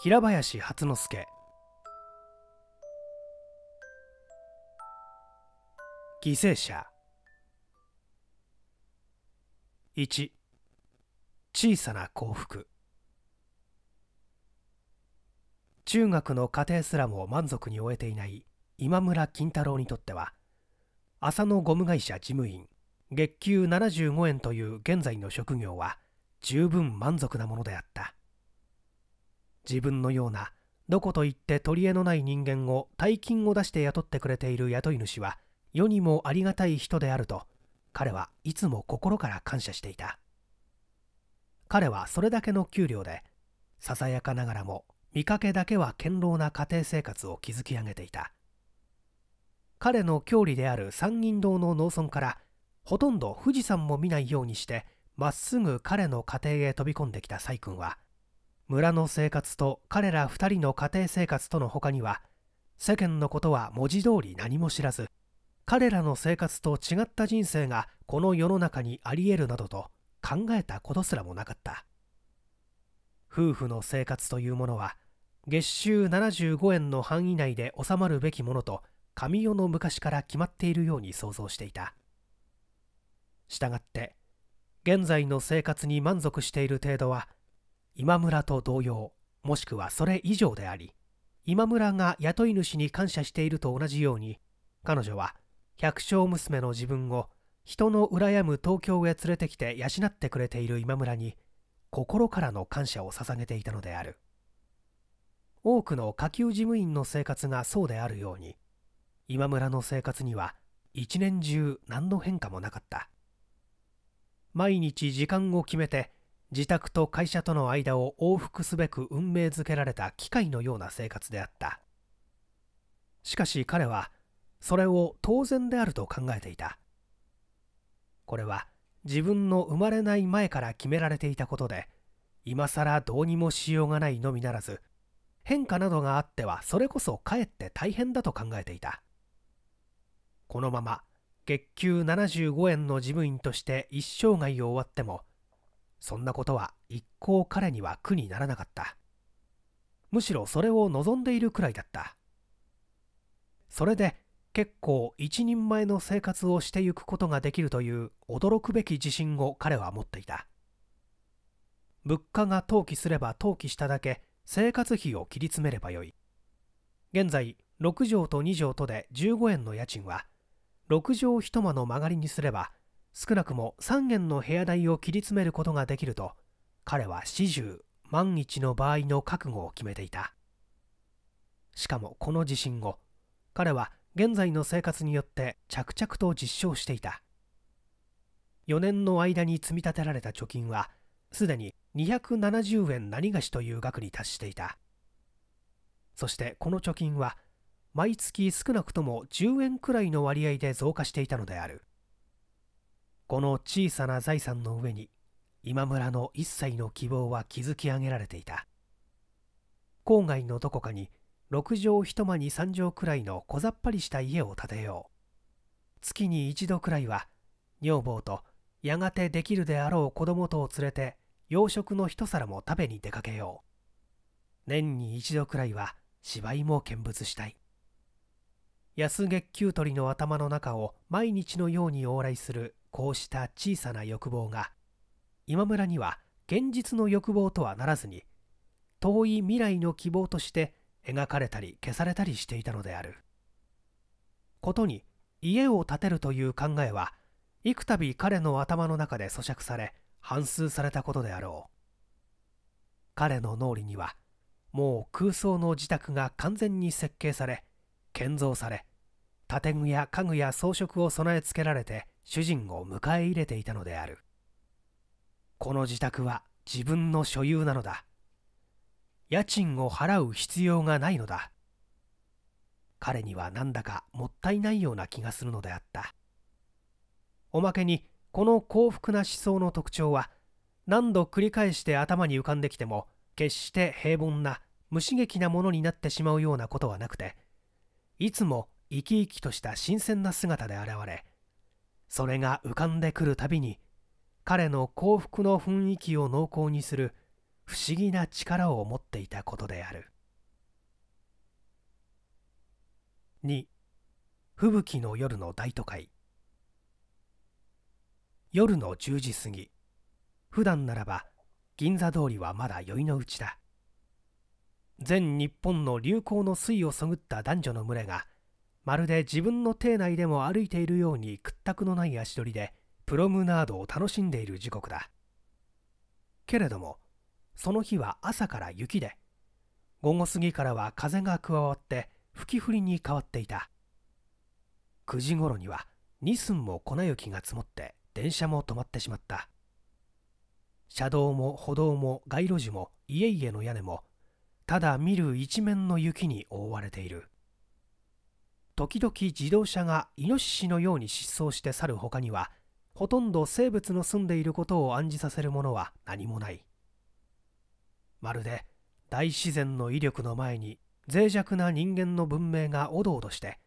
平林初之助犠牲者1小さな幸福中学の家庭すらも満足に終えていない今村金太郎にとっては浅野ゴム会社事務員月給75円という現在の職業は十分満足なものであった自分のようなどこと言って取り柄のない人間を大金を出して雇ってくれている雇い主は世にもありがたい人であると彼はいつも心から感謝していた彼はそれだけの給料でささやかながらも見かけだけは堅牢な家庭生活を築き上げていた彼の郷里である山陰堂の農村からほとんど富士山も見ないようにしてまっすぐ彼の家庭へ飛び込んできた細君は村の生活と彼ら2人の家庭生活との他には世間のことは文字通り何も知らず彼らの生活と違った人生がこの世の中にありえるなどと考えたことすらもなかった夫婦の生活というものは月収75円の範囲内で収まるべきものと神代の昔から決まっているように想像していたしたがって現在の生活に満足している程度は今村と同様もしくはそれ以上であり今村が雇い主に感謝していると同じように彼女は百姓娘の自分を人の羨む東京へ連れてきて養ってくれている今村に心からの感謝を捧げていたのである多くの下級事務員の生活がそうであるように今村の生活には一年中何の変化もなかった毎日時間を決めて自宅と会社との間を往復すべく運命づけられた機械のような生活であったしかし彼はそれを当然であると考えていたこれは自分の生まれない前から決められていたことで今更どうにもしようがないのみならず変化などがあってはそれこそかえって大変だと考えていたこのまま月給75円の事務員として一生涯を終わってもそんなことは一向彼には苦にならなかったむしろそれを望んでいるくらいだったそれで結構一人前の生活をしてゆくことができるという驚くべき自信を彼は持っていた物価が投機すれば投機しただけ生活費を切り詰めればよい現在6畳と2畳とで15円の家賃は6畳一間の間借りにすれば少なくも3軒の部屋代を切り詰めることができると彼は始終万一の場合の覚悟を決めていたしかもこの地震後彼は現在の生活によって着々と実証していた4年の間に積み立てられた貯金はすでに270円何がしという額に達していたそしてこの貯金は毎月少なくとも10円くらいの割合で増加していたのであるこの小さな財産の上に今村の一切の希望は築き上げられていた郊外のどこかに6畳一間に3畳くらいの小ざっぱりした家を建てよう月に一度くらいは女房とやがてできるであろう子供とを連れて洋食の一皿も食べに出かけよう年に一度くらいは芝居も見物したい安月給取りの頭の中を毎日のように往来するこうした小さな欲望が今村には現実の欲望とはならずに遠い未来の希望として描かれたり消されたりしていたのであることに家を建てるという考えは幾度彼の頭の中で咀嚼され反芻されたことであろう彼の脳裏にはもう空想の自宅が完全に設計され建造され建具や家具や装飾を備え付けられて主人を迎え入れていたのであるこの自宅は自分の所有なのだ家賃を払う必要がないのだ彼にはなんだかもったいないような気がするのであったおまけにこの幸福な思想の特徴は何度繰り返して頭に浮かんできても決して平凡な無刺激なものになってしまうようなことはなくていつも生き生きとした新鮮な姿で現れそれが浮かんでくるたびに彼の幸福の雰囲気を濃厚にする不思議な力を持っていたことである2吹雪の夜の大都会夜の10時過ぎ普段ならば銀座通りはまだ宵のうちだ全日本の流行の水をそぐった男女の群れがまるで自分の邸内でも歩いているように屈託のない足取りでプロムナードを楽しんでいる時刻だけれどもその日は朝から雪で午後過ぎからは風が加わって吹き降りに変わっていた9時頃には2寸も粉雪が積もって電車も止まってしまった車道も歩道も街路樹も家々の屋根もただ見る一面の雪に覆われている時々自動車がイノシシのように失踪して去る他にはほとんど生物の住んでいることを暗示させるものは何もないまるで大自然の威力の前に脆弱な人間の文明がおどおどして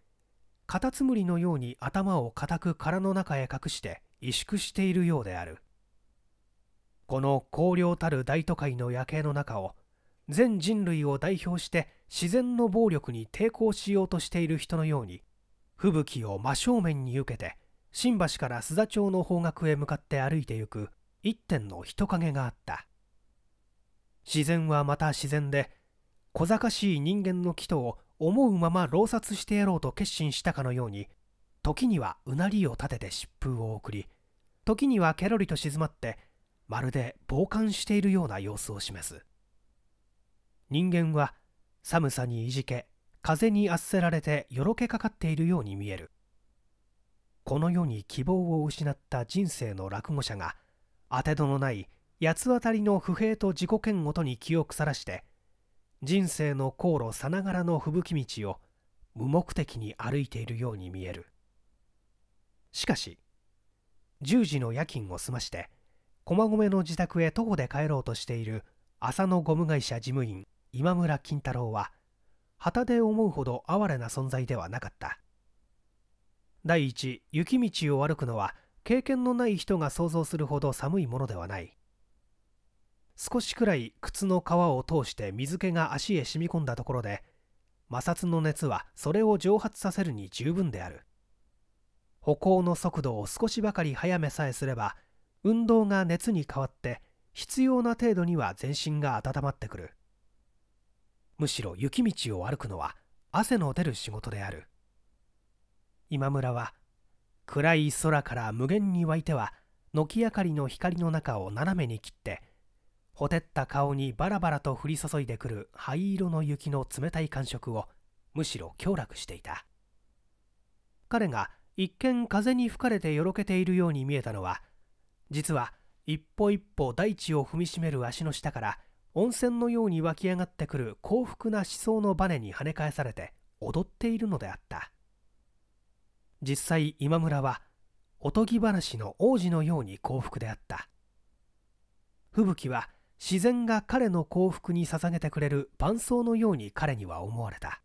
カタツムリのように頭を固く殻の中へ隠して萎縮しているようであるこの荒涼たる大都会の夜景の中を全人類を代表して自然の暴力に抵抗しようとしている人のように吹雪を真正面に受けて新橋から須田町の方角へ向かって歩いてゆく一点の人影があった自然はまた自然で小賢しい人間の祈祷を思うまま漏殺してやろうと決心したかのように時にはうなりを立てて疾風を送り時にはケロリと静まってまるで傍観しているような様子を示す人間は寒さにいじけ風にあっせられてよろけかかっているように見えるこの世に希望を失った人生の落語者が当てどのない八つ当たりの不平と自己嫌悪とに気をくさらして人生の航路さながらの吹雪道を無目的に歩いているように見えるしかし10時の夜勤を済まして駒込の自宅へ徒歩で帰ろうとしている浅野ゴム会社事務員今村金太郎は旗で思うほど哀れな存在ではなかった第一雪道を歩くのは経験のない人が想像するほど寒いものではない少しくらい靴の皮を通して水気が足へ染み込んだところで摩擦の熱はそれを蒸発させるに十分である歩行の速度を少しばかり早めさえすれば運動が熱に変わって必要な程度には全身が温まってくるむしろ雪道を歩くのは汗の出る仕事である今村は暗い空から無限に湧いては軒明かりの光の中を斜めに切ってほてった顔にバラバラと降り注いでくる灰色の雪の冷たい感触をむしろ強楽していた彼が一見風に吹かれてよろけているように見えたのは実は一歩一歩大地を踏みしめる足の下から温泉のように湧き上がってくる幸福な思想のバネに跳ね返されて踊っているのであった実際今村はおとぎ話の王子のように幸福であった吹雪は自然が彼の幸福に捧げてくれる伴奏のように彼には思われた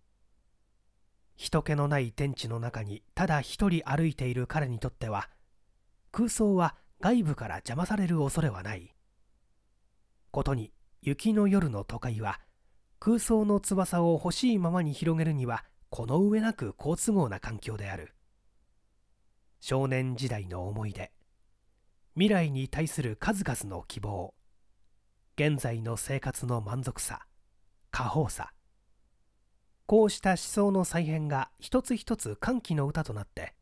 人気のない天地の中にただ一人歩いている彼にとっては空想は外部から邪魔される恐れはないことに雪の夜の都会は空想の翼を欲しいままに広げるにはこの上なく好都合な環境である少年時代の思い出未来に対する数々の希望現在の生活の満足さ過方さこうした思想の再編が一つ一つ歓喜の歌となって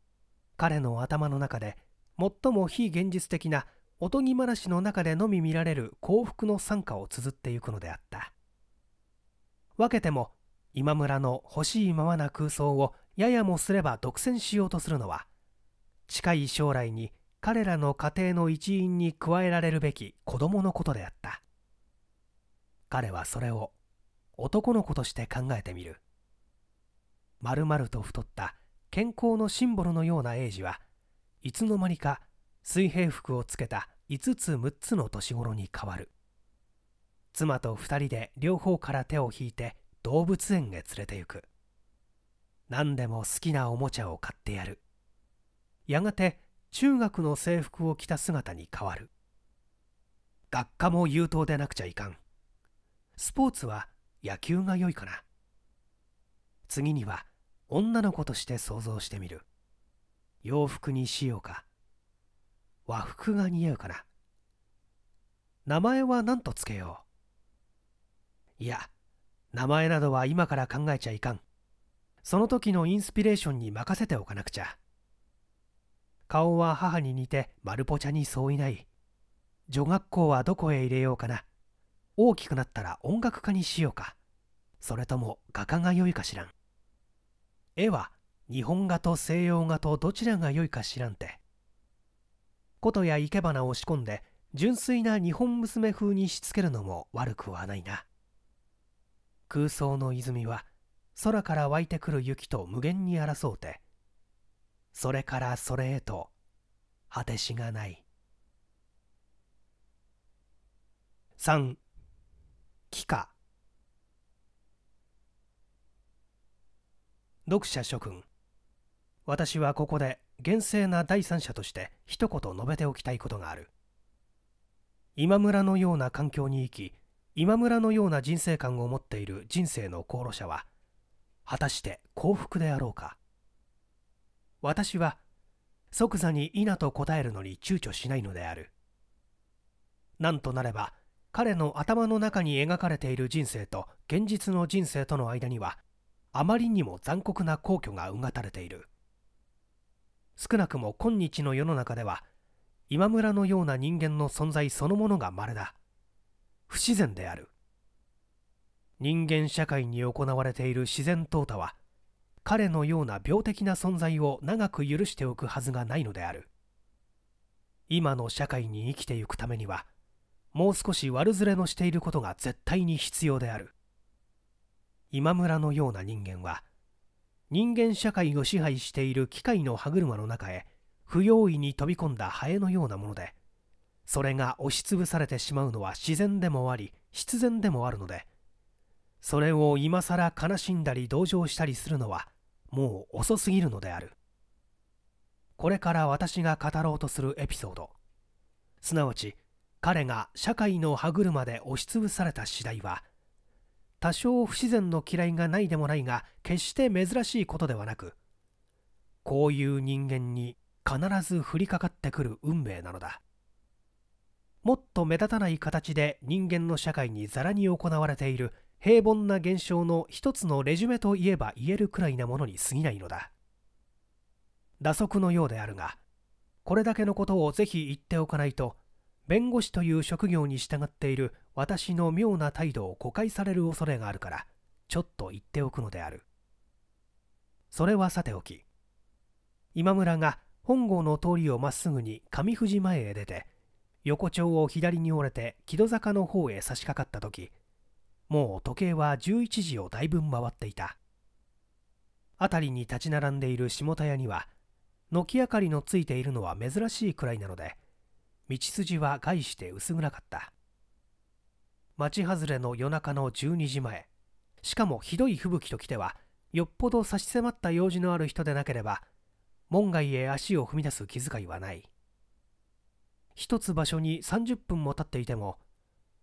彼の頭の中で最も非現実的なおとぎ話の中でのみ見られる幸福の惨禍を綴ってゆくのであった分けても今村の欲しいままな空想をややもすれば独占しようとするのは近い将来に彼らの家庭の一員に加えられるべき子供のことであった彼はそれを男の子として考えてみる丸々と太った健康のシンボルのような英治はいつの間にか水平服をつけた5つ6つの年頃に変わる妻と2人で両方から手を引いて動物園へ連れて行く何でも好きなおもちゃを買ってやるやがて中学の制服を着た姿に変わる学科も優等でなくちゃいかんスポーツは野球が良いかな次には女の子として想像してみる洋服にしようか和服が似合うかな名前は何とつけよういや名前などは今から考えちゃいかんその時のインスピレーションに任せておかなくちゃ顔は母に似て丸ぽちゃにそういない女学校はどこへ入れようかな大きくなったら音楽家にしようかそれとも画家が良いか知らん絵は日本画と西洋画とどちらが良いか知らんて琴や生け花を仕込んで純粋な日本娘風にしつけるのも悪くはないな空想の泉は空から湧いてくる雪と無限に争うてそれからそれへと果てしがない3帰化読者諸君私はここで厳正な第三者として一言述べておきたいことがある今村のような環境に生き今村のような人生観を持っている人生の功労者は果たして幸福であろうか私は即座に「いな」と答えるのに躊躇しないのであるなんとなれば彼の頭の中に描かれている人生と現実の人生との間にはあまりにも残酷な皇居がうがたれている少なくも今日の世の中では今村のような人間の存在そのものがまれだ不自然である人間社会に行われている自然淘汰は彼のような病的な存在を長く許しておくはずがないのである今の社会に生きてゆくためにはもう少し悪ずれのしていることが絶対に必要である今村のような人間は人間社会を支配している機械の歯車の中へ不用意に飛び込んだハエのようなものでそれが押しつぶされてしまうのは自然でもあり必然でもあるのでそれを今ら悲しんだり同情したりするのはもう遅すぎるのであるこれから私が語ろうとするエピソードすなわち彼が社会の歯車で押しつぶされた次第は多少不自然の嫌いがないでもないが決して珍しいことではなくこういう人間に必ず降りかかってくる運命なのだもっと目立たない形で人間の社会にざらに行われている平凡な現象の一つのレジュメといえば言えるくらいなものに過ぎないのだ打足のようであるがこれだけのことをぜひ言っておかないと弁護士という職業に従っている私の妙な態度を誤解される恐れがあるからちょっと言っておくのであるそれはさておき今村が本郷の通りをまっすぐに上藤前へ出て横丁を左に折れて木戸坂の方へ差し掛かった時もう時計は11時をだいぶ回っていた辺りに立ち並んでいる下田屋には軒明かりのついているのは珍しいくらいなので道筋は概して薄暗かった町外れの夜中の12時前しかもひどい吹雪ときてはよっぽど差し迫った用事のある人でなければ門外へ足を踏み出す気遣いはない一つ場所に30分も経っていても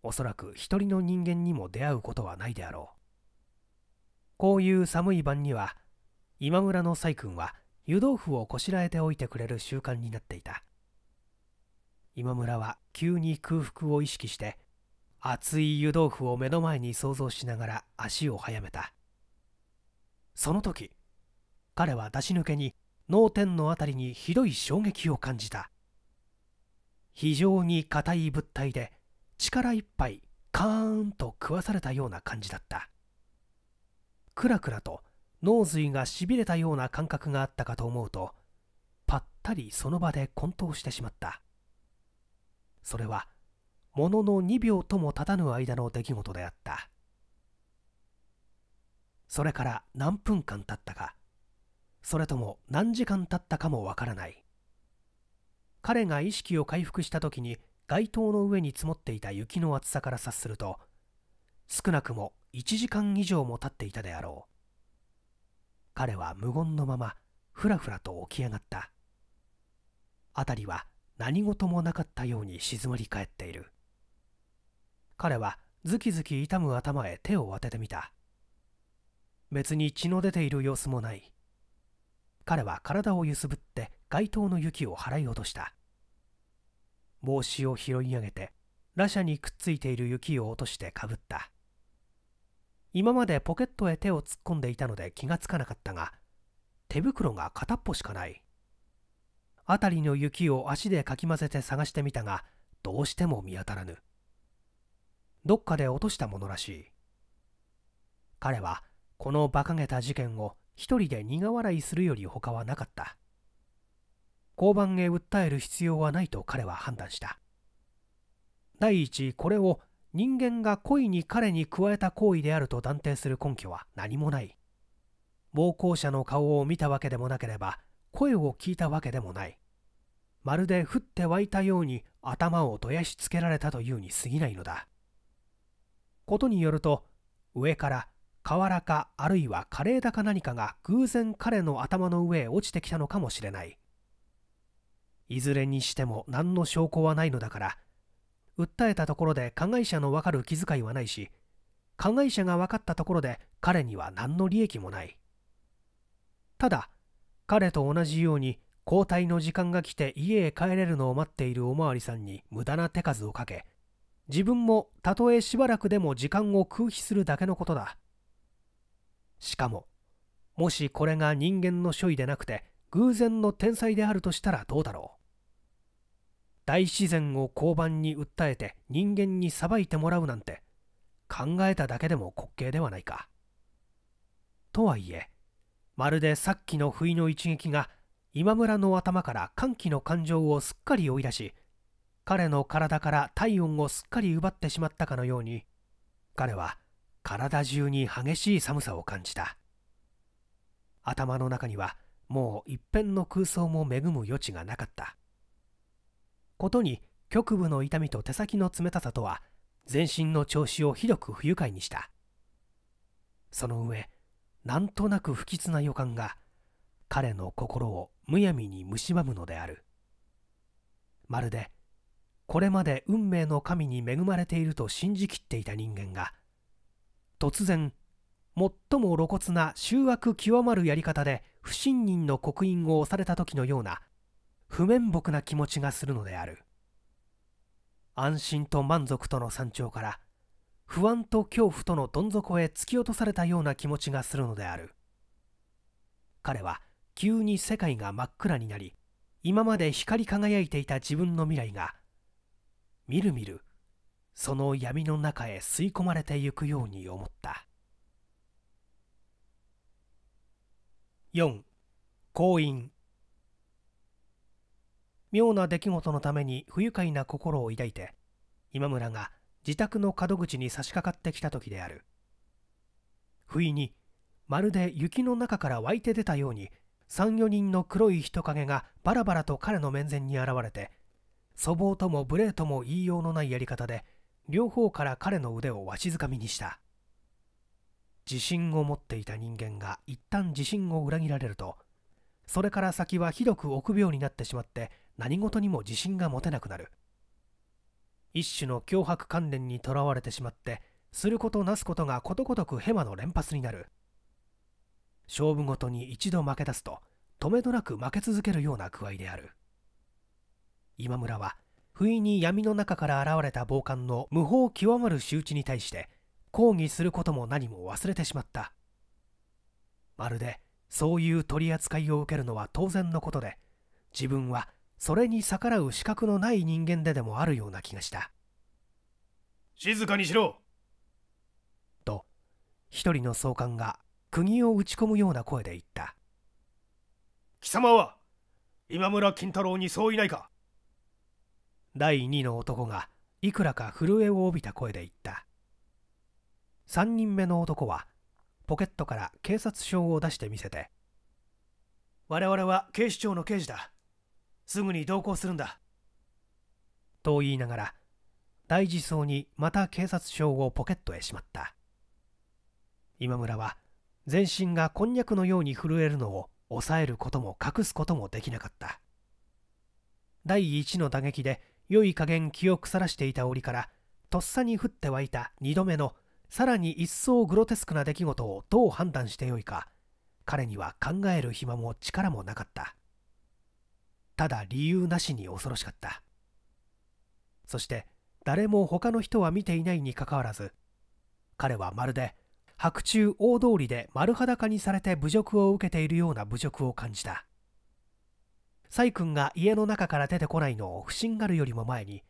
おそらく一人の人間にも出会うことはないであろうこういう寒い晩には今村の細君は湯豆腐をこしらえておいてくれる習慣になっていた今村は急に空腹を意識して熱い湯豆腐を目の前に想像しながら足を速めたその時彼は出し抜けに脳天の辺りにひどい衝撃を感じた非常に硬い物体で力いっぱいカーンと食わされたような感じだったクラクラと脳髄がしびれたような感覚があったかと思うとぱったりその場で混沌してしまったそれはものの2秒とも経たぬ間の出来事であったそれから何分間経ったかそれとも何時間経ったかもわからない彼が意識を回復した時に街灯の上に積もっていた雪の厚さから察すると少なくも1時間以上も経っていたであろう彼は無言のままふらふらと起き上がった辺りは何事もなかったように静まり返っている彼はズキズキ痛む頭へ手を当ててみた別に血の出ている様子もない彼は体を揺すぶって街灯の雪を払い落とした帽子を拾い上げて羅車にくっついている雪を落としてかぶった今までポケットへ手を突っ込んでいたので気がつかなかったが手袋が片っぽしかない辺りの雪を足でかき混ぜて探してみたがどうしても見当たらぬどっかで落としたものらしい彼はこの馬鹿げた事件を一人で苦笑いするより他はなかった交番へ訴える必要はないと彼は判断した第一これを人間が故意に彼に加えた行為であると断定する根拠は何もない暴行者の顔を見たわけでもなければ声を聞いたわけでもないまるで降って湧いたように頭をどやしつけられたというに過ぎないのだことによると上から瓦かあるいは枯れ枝か何かが偶然彼の頭の上へ落ちてきたのかもしれないいずれにしても何の証拠はないのだから訴えたところで加害者の分かる気遣いはないし加害者が分かったところで彼には何の利益もないただ彼と同じように交代の時間が来て家へ帰れるのを待っているおまわりさんに無駄な手数をかけ自分もたとえしばらくでも時間を空費するだけのことだしかももしこれが人間の所理でなくて偶然の天才であるとしたらどうだろう大自然を交番に訴えて人間に裁いてもらうなんて考えただけでも滑稽ではないかとはいえまるでさっきの不意の一撃が今村の頭から歓喜の感情をすっかり追い出し彼の体から体温をすっかり奪ってしまったかのように彼は体中に激しい寒さを感じた頭の中にはもう一片の空想も恵む余地がなかったことに局部の痛みと手先の冷たさとは全身の調子をひどく不愉快にしたその上なんとなく不吉な予感が彼の心をむやみに蝕むのであるまるでこれまで運命の神に恵まれていると信じきっていた人間が突然最も露骨な醜悪極まるやり方で不信任の刻印を押された時のような不面目な気持ちがするのである安心と満足との山頂から不安と恐怖とのどん底へ突き落とされたような気持ちがするのである彼は急に世界が真っ暗になり今まで光り輝いていた自分の未来がみるみるその闇の中へ吸い込まれてゆくように思った4行員妙な出来事のために不愉快な心を抱いて今村が自宅の門口に差し掛かってきた時である不意にまるで雪の中から湧いて出たように34人の黒い人影がバラバラと彼の面前に現れて粗暴とも無礼とも言いようのないやり方で両方から彼の腕をわしづかみにした自信を持っていた人間が一旦自信を裏切られるとそれから先はひどく臆病になってしまって何事にも自信が持てなくなる一種の脅迫観念にとらわれてしまってすることなすことがことごとくヘマの連発になる勝負ごとに一度負け出すととめどなく負け続けるような具合である今村は不意に闇の中から現れた暴漢の無法極まる仕打ちに対して抗議することも何も忘れてしまったまるでそういう取り扱いを受けるのは当然のことで自分はそれに逆らう資格のない人間ででもあるような気がした静かにしろと一人の総監が釘を打ち込むような声で言った貴様は今村金太郎にそういないか第2の男がいくらか震えを帯びた声で言った3人目の男はポケットから警察証を出してみせて我々は警視庁の刑事だすぐに同行するんだと言いながら大事そうにまた警察証をポケットへしまった今村は全身がこんにゃくのように震えるのを抑えることも隠すこともできなかった第一の打撃で良い加減気を腐らしていた折からとっさに降って湧いた2度目のさらに一層グロテスクな出来事をどう判断してよいか彼には考える暇も力もなかったただ理由なしに恐ろしかったそして誰も他の人は見ていないにかかわらず彼はまるで白昼大通りで丸裸にされて侮辱を受けているような侮辱を感じたサイ君が家の中から出てこないのを不審がるよりも前に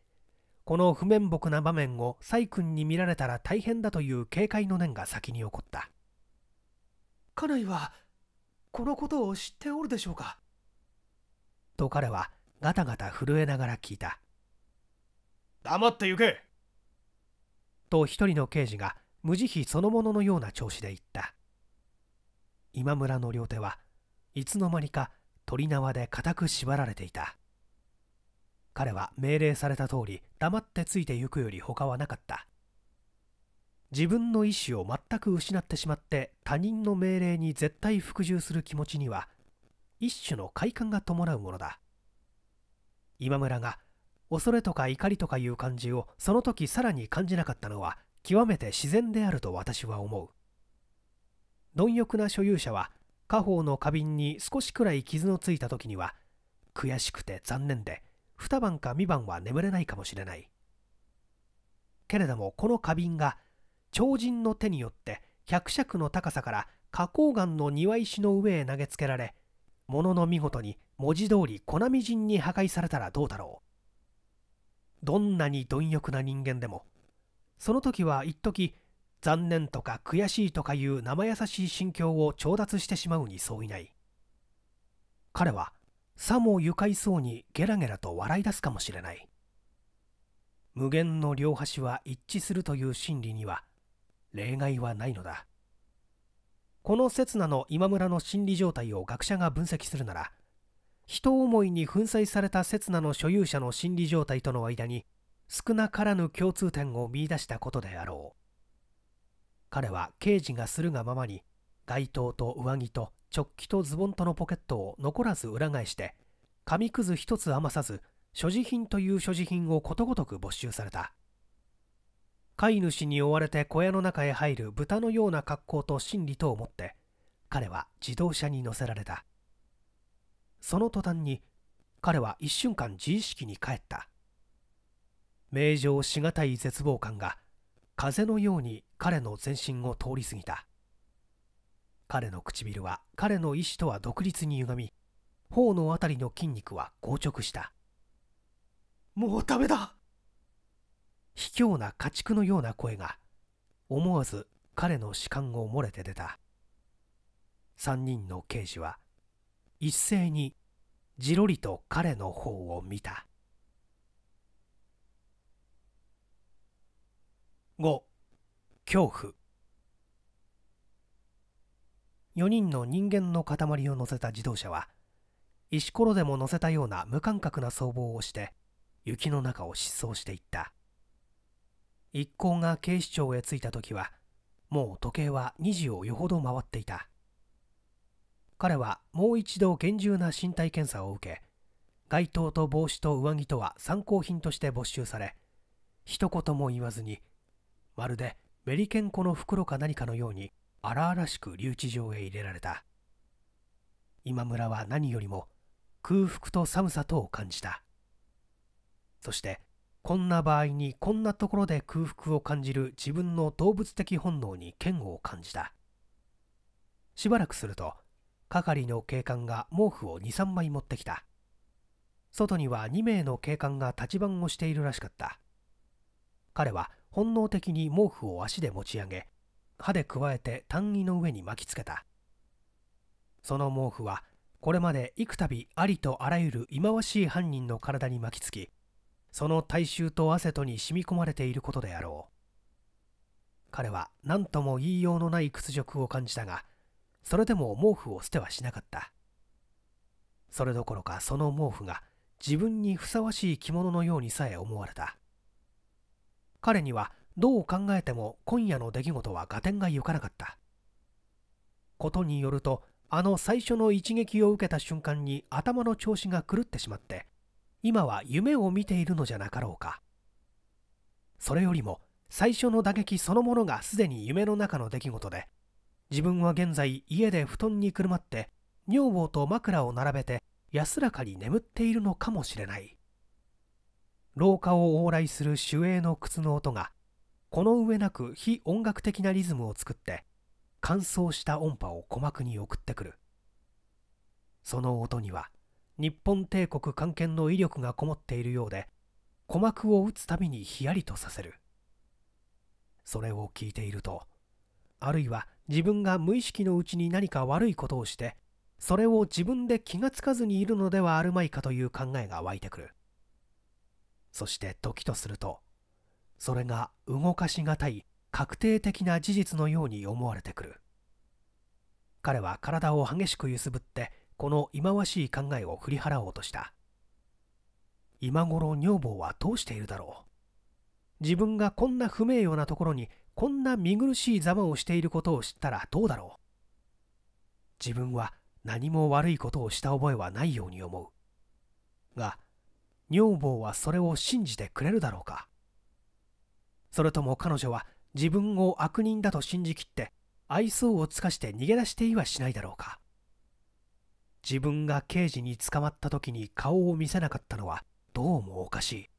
この不面目な場面をサイ君に見られたら大変だという警戒の念が先に起こった家内はこのことを知っておるでしょうかと彼はガタガタ震えながら聞いた黙って行けと一人の刑事が無慈悲そのもののような調子で言った今村の両手はいつの間にか鳥縄で固く縛られていた彼は命令された通り黙ってついてゆくより他はなかった自分の意思を全く失ってしまって他人の命令に絶対服従する気持ちには一種の快感が伴うものだ今村が恐れとか怒りとかいう感じをその時さらに感じなかったのは極めて自然であると私は思う貪欲な所有者は家宝の花瓶に少しくらい傷のついた時には悔しくて残念で2晩か2晩は眠れないかもしれないけれどもこの花瓶が超人の手によって百尺の高さから花崗岩の庭石の上へ投げつけられものの見事に文字通り粉みじんに破壊されたらどうだろうどんなに貪欲な人間でもその時は一時残念とか悔しいとかいう生優しい心境を調達してしまうに相違ない彼はさも愉快そうにゲラゲラと笑い出すかもしれない無限の両端は一致するという心理には例外はないのだこの刹那の今村の心理状態を学者が分析するなら人思いに粉砕された刹那の所有者の心理状態との間に少なからぬ共通点を見いだしたことであろう彼は刑事がするがままに街灯と上着と直帰とズボンとのポケットを残らず裏返して紙くず一つ余さず所持品という所持品をことごとく没収された飼い主に追われて小屋の中へ入る豚のような格好と心理と思って彼は自動車に乗せられたその途端に彼は一瞬間自意識に帰った名状しがたい絶望感が風のように彼の全身を通り過ぎた彼の唇は彼の意志とは独立に歪み頬の辺りの筋肉は硬直したもうダメだ卑怯な家畜のような声が思わず彼の主官を漏れて出た3人の刑事は一斉にじろりと彼の方を見た5恐怖4人の人間の塊を乗せた自動車は石ころでも乗せたような無感覚な走帽をして雪の中を疾走していった一行が警視庁へ着いた時はもう時計は2時をよほど回っていた彼はもう一度厳重な身体検査を受け街灯と帽子と上着とは参考品として没収され一言も言わずにまるでメリケンコの袋か何かのように荒々しく留置場へ入れられた今村は何よりも空腹と寒さとを感じたそしてこんな場合にこんなところで空腹を感じる自分の動物的本能に嫌悪を感じたしばらくすると係の警官が毛布を23枚持ってきた外には2名の警官が立ち番をしているらしかった彼は本能的に毛布を足で持ち上げ歯でくわえて単位の上に巻きつけたその毛布はこれまで幾度ありとあらゆる忌まわしい犯人の体に巻きつきその体臭と汗とに染み込まれていることであろう彼は何とも言いようのない屈辱を感じたがそれでも毛布を捨てはしなかったそれどころかその毛布が自分にふさわしい着物のようにさえ思われた彼にはどう考えても今夜の出来事は合点がゆかなかったことによるとあの最初の一撃を受けた瞬間に頭の調子が狂ってしまって今は夢を見ているのじゃなかろうかそれよりも最初の打撃そのものがすでに夢の中の出来事で自分は現在家で布団にくるまって女房と枕を並べて安らかに眠っているのかもしれない廊下を往来する守衛の靴の音がこの上なく非音楽的なリズムを作って乾燥した音波を鼓膜に送ってくるその音には日本帝国官憲の威力がこもっているようで鼓膜を打つたびにヒヤリとさせるそれを聞いているとあるいは自分が無意識のうちに何か悪いことをしてそれを自分で気がつかずにいるのではあるまいかという考えが湧いてくるそして時とするとそれが動かしがたい確定的な事実のように思われてくる彼は体を激しく揺すぶってこの忌まわしい考えを振り払おうとした今頃女房はどうしているだろう自分がこんな不名誉なところにこんな見苦しいざまをしていることを知ったらどうだろう自分は何も悪いことをした覚えはないように思うが女房はそれを信じてくれるだろうかそれとも彼女は自分を悪人だと信じきって愛想を尽かして逃げ出していはしないだろうか自分が刑事に捕まった時に顔を見せなかったのはどうもおかしい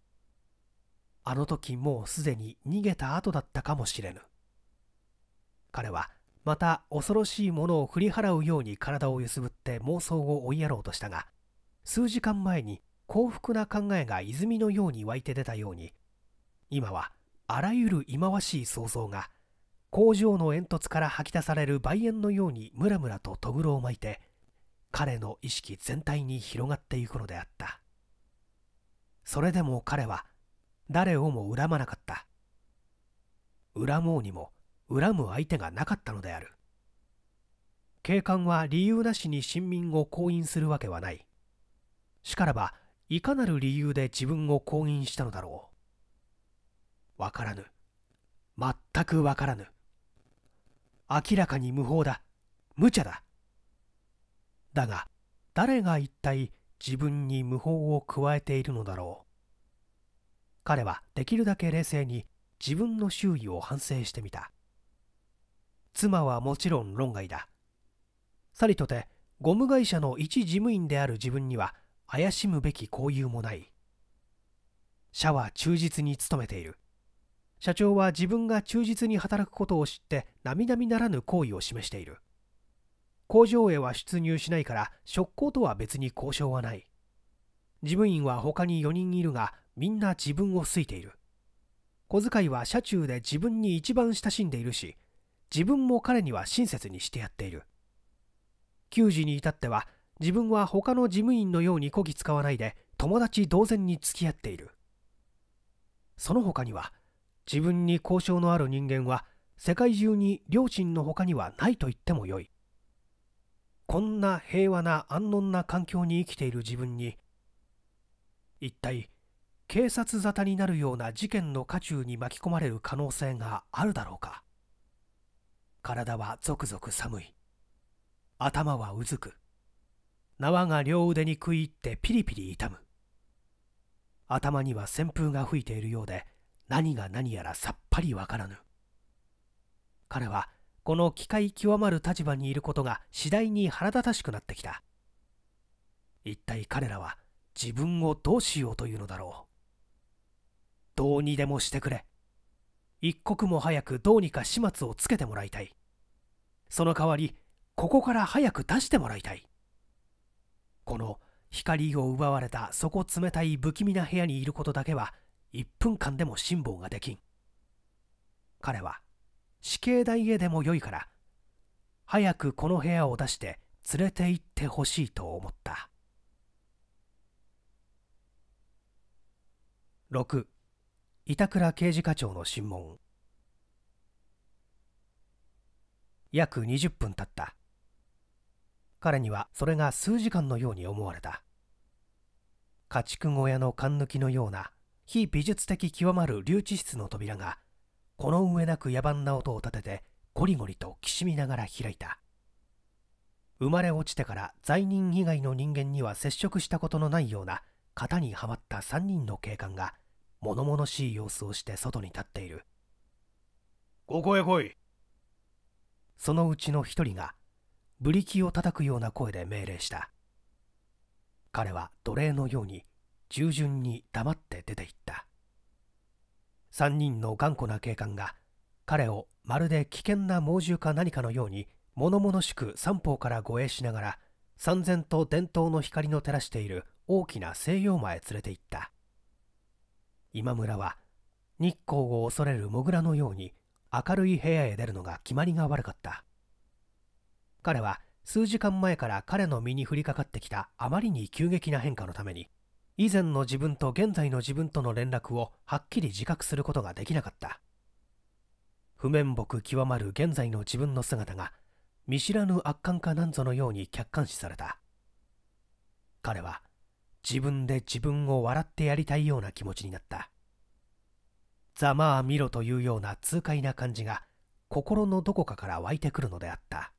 あの時もうすでに逃げた後だったかもしれぬ彼はまた恐ろしいものを振り払うように体を揺すぶって妄想を追いやろうとしたが数時間前に幸福な考えが泉のように湧いて出たように今はあらゆる忌まわしい想像が工場の煙突から吐き出される梅煙のようにムラムラととぐろを巻いて彼の意識全体に広がっていくのであったそれでも彼は誰をも恨まなかった恨もうにも恨む相手がなかったのである警官は理由なしに臣民を降員するわけはないしからばいかなる理由で自分を公認したのだろうわからぬ全くわからぬ明らかに無法だ無茶だだが誰が一体自分に無法を加えているのだろう彼はできるだけ冷静に自分の周囲を反省してみた妻はもちろん論外ださりとてゴム会社の一事務員である自分には怪しむべき交友もない社は忠実に勤めている社長は自分が忠実に働くことを知って並々ならぬ行為を示している工場へは出入しないから職工とは別に交渉はない事務員は他に4人いるがみんな自分を好いている小遣いは車中で自分に一番親しんでいるし自分も彼には親切にしてやっている給仕に至っては自分は他の事務員のようにこぎ使わないで友達同然に付き合っているその他には自分に交渉のある人間は世界中に両親の他にはないと言ってもよいこんな平和な安穏な環境に生きている自分に一体警察沙汰になるような事件の渦中に巻き込まれる可能性があるだろうか体はぞくぞく寒い頭はうずく縄が両腕に食い入ってピリピリ痛む頭には旋風が吹いているようで何が何やらさっぱりわからぬ彼はこの機械極まる立場にいることが次第に腹立たしくなってきた一体彼らは自分をどうしようというのだろうどうにでもしてくれ一刻も早くどうにか始末をつけてもらいたいその代わりここから早く出してもらいたいこの光を奪われたそこ冷たい不気味な部屋にいることだけは1分間でも辛抱ができん彼は死刑台へでもよいから早くこの部屋を出して連れて行ってほしいと思った六、板倉刑事課長の審問約20分経った彼にはそれが数時間のように思われた家畜小屋の勘抜きのような非美術的極まる留置室の扉がこの上なく野蛮な音を立ててゴリゴリときしみながら開いた生まれ落ちてから罪人以外の人間には接触したことのないような型にはまった3人の警官が物々しい様子をして外に立っているここへ来いそのうちの1人がブリキを叩くような声で命令した彼は奴隷のように従順に黙って出て行った3人の頑固な警官が彼をまるで危険な猛獣か何かのように物々しく三方から護衛しながら三然と伝統の光の照らしている大きな西洋間へ連れて行った今村は日光を恐れるモグラのように明るい部屋へ出るのが決まりが悪かった彼は数時間前から彼の身に降りかかってきたあまりに急激な変化のために以前の自分と現在の自分との連絡をはっきり自覚することができなかった不面目極まる現在の自分の姿が見知らぬ悪感かなんぞのように客観視された彼は自分で自分を笑ってやりたいような気持ちになったざまあ見ろというような痛快な感じが心のどこかから湧いてくるのであった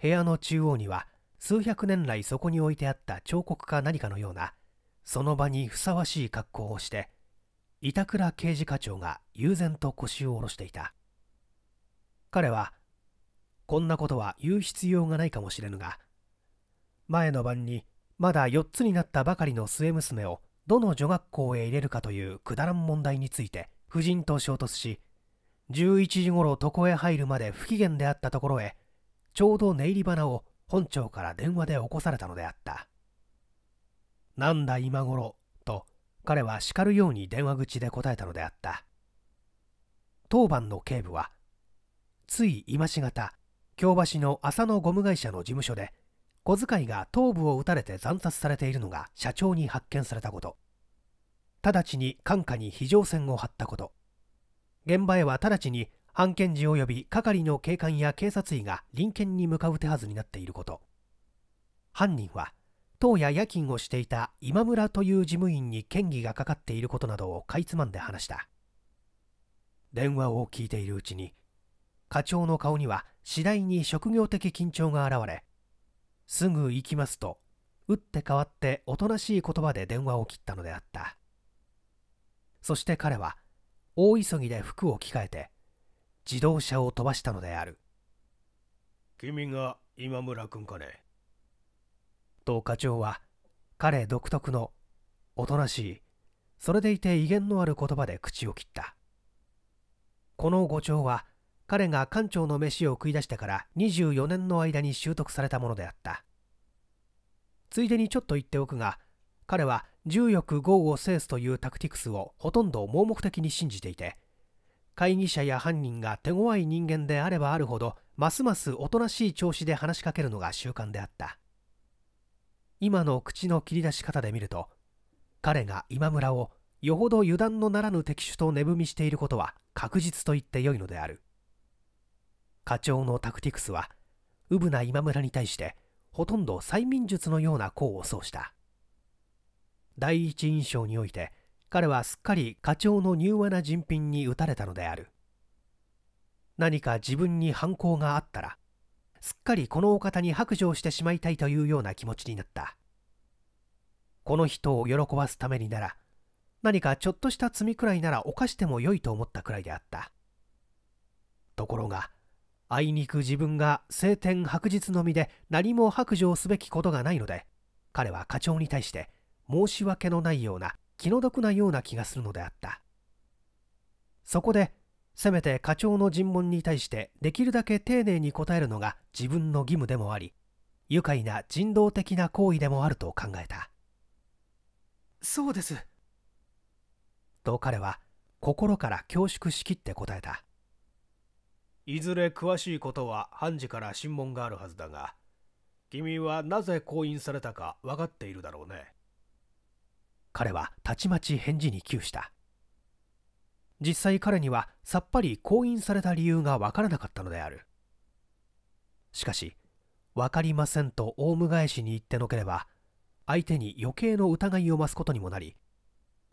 部屋の中央には数百年来そこに置いてあった彫刻か何かのようなその場にふさわしい格好をして板倉刑事課長が悠然と腰を下ろしていた彼はこんなことは言う必要がないかもしれぬが前の晩にまだ4つになったばかりの末娘をどの女学校へ入れるかというくだらん問題について夫人と衝突し11時ごろ床へ入るまで不機嫌であったところへちょうど寝入り花を本庁から電話で起こされたのであったなんだ今頃と彼は叱るように電話口で答えたのであった当番の警部はつい今しがた京橋の浅野ゴム会社の事務所で小遣いが頭部を撃たれて惨殺されているのが社長に発見されたこと直ちに管下に非常線を張ったこと現場へは直ちに判検時及び係の警官や警察医が臨検に向かう手はずになっていること犯人は当夜夜勤をしていた今村という事務員に嫌疑がかかっていることなどをかいつまんで話した電話を聞いているうちに課長の顔には次第に職業的緊張が現れすぐ行きますと打って変わっておとなしい言葉で電話を切ったのであったそして彼は大急ぎで服を着替えて自動車を飛ばしたのである君が今村君かねと課長は彼独特のおとなしいそれでいて威厳のある言葉で口を切ったこの誤調は彼が艦長の飯を食い出してから24年の間に習得されたものであったついでにちょっと言っておくが彼は重欲豪を制すというタクティクスをほとんど盲目的に信じていて会議者や犯人が手強い人間であればあるほどますますおとなしい調子で話しかけるのが習慣であった今の口の切り出し方で見ると彼が今村をよほど油断のならぬ敵手と値踏みしていることは確実と言ってよいのである課長のタクティクスはうぶな今村に対してほとんど催眠術のような功を奏した第一印象において彼はすっかり課長の柔和な人品に打たれたのである何か自分に反抗があったらすっかりこのお方に白状してしまいたいというような気持ちになったこの人を喜ばすためになら何かちょっとした罪くらいなら犯してもよいと思ったくらいであったところがあいにく自分が晴天白日のみで何も白状すべきことがないので彼は課長に対して申し訳のないような気の毒なような気がするのであったそこでせめて課長の尋問に対してできるだけ丁寧に答えるのが自分の義務でもあり愉快な人道的な行為でもあると考えたそうですと彼は心から恐縮しきって答えたいずれ詳しいことは判事から審問があるはずだが君はなぜ婚姻されたか分かっているだろうね彼はたちまち返事に窮した実際彼にはさっぱり降姻された理由がわからなかったのであるしかし分かりませんとオウム返しに言ってのければ相手に余計の疑いを増すことにもなり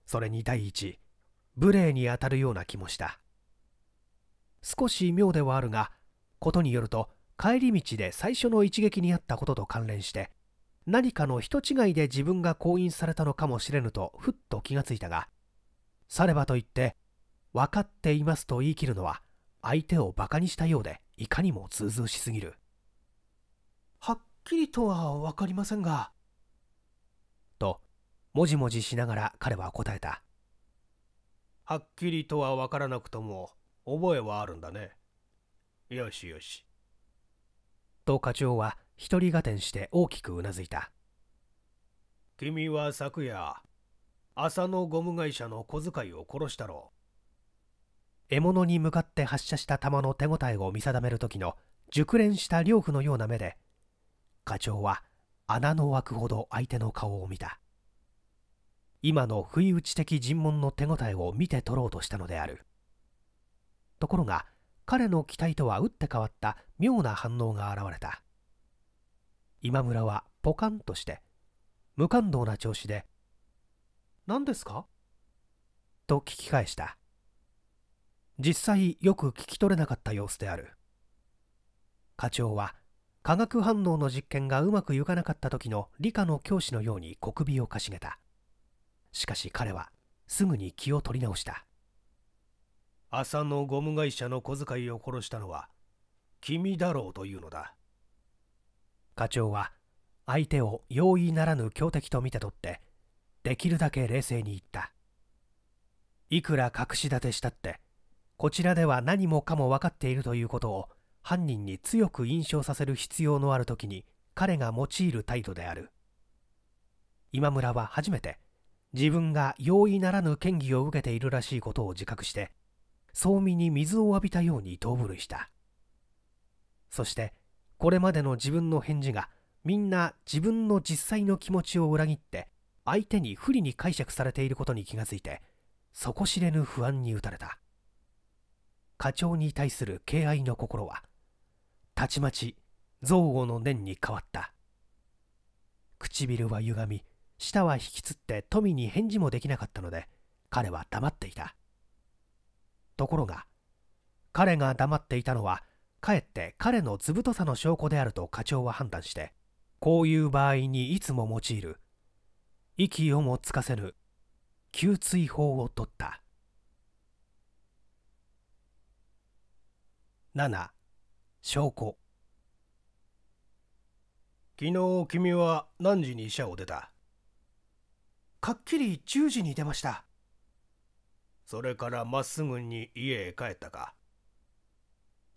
それに第一無礼にあたるような気もした少し妙ではあるがことによると帰り道で最初の一撃にあったことと関連して何かの人違いで自分が婚姻されたのかもしれぬとふっと気がついたがさればと言って分かっていますと言い切るのは相手をバカにしたようでいかにも通々しすぎるはっきりとは分かりませんがともじもじしながら彼は答えたはっきりとは分からなくとも覚えはあるんだねよしよしと課長は一人合点して大きくうなずいた君は昨夜浅野ゴム会社の小遣いを殺したろう獲物に向かって発射した弾の手応えを見定める時の熟練した両夫のような目で課長は穴の枠くほど相手の顔を見た今の不意打ち的尋問の手応えを見て取ろうとしたのであるところが彼の期待とは打って変わった妙な反応が現れた今村はポカンとして無感動な調子で「何ですか?」と聞き返した実際よく聞き取れなかった様子である課長は化学反応の実験がうまくいかなかった時の理科の教師のように小首をかしげたしかし彼はすぐに気を取り直した浅野ゴム会社の小遣いを殺したのは君だろうというのだ課長は相手を容易ならぬ強敵と見て取ってできるだけ冷静に言ったいくら隠し立てしたってこちらでは何もかも分かっているということを犯人に強く印象させる必要のある時に彼が用いる態度である今村は初めて自分が容易ならぬ嫌疑を受けているらしいことを自覚して聡美に水を浴びたように遠震るしたそしてこれまでの自分の返事がみんな自分の実際の気持ちを裏切って相手に不利に解釈されていることに気がついて底知れぬ不安に打たれた課長に対する敬愛の心はたちまち憎悪の念に変わった唇は歪み舌は引きつって富に返事もできなかったので彼は黙っていたところが彼が黙っていたのはかえって彼の図太さの証拠であると課長は判断してこういう場合にいつも用いる息をもつかせぬ給水法を取った7証拠昨日君は何時に医者を出たかっきり10時に出ましたそれからまっすぐに家へ帰ったか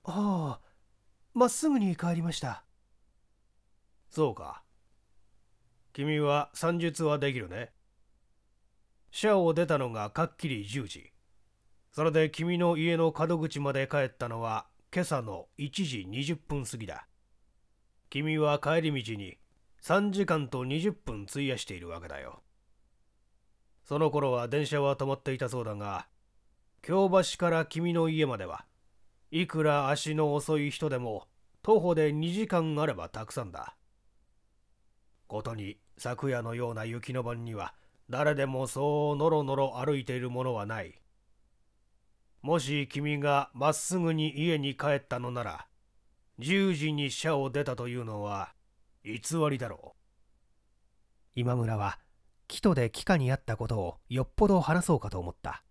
ああまっすぐに帰りましたそうか君は算術はできるねシャアを出たのがかっきり10時それで君の家の門口まで帰ったのは今朝の1時20分過ぎだ君は帰り道に3時間と20分費やしているわけだよその頃は電車は止まっていたそうだが京橋から君の家まではいくら足の遅い人でも徒歩で2時間あればたくさんだことに昨夜のような雪の晩には誰でもそうのろのろ歩いているものはないもし君がまっすぐに家に帰ったのなら10時に社を出たというのは偽りだろう今村は木戸で帰化にあったことをよっぽど話そうかと思った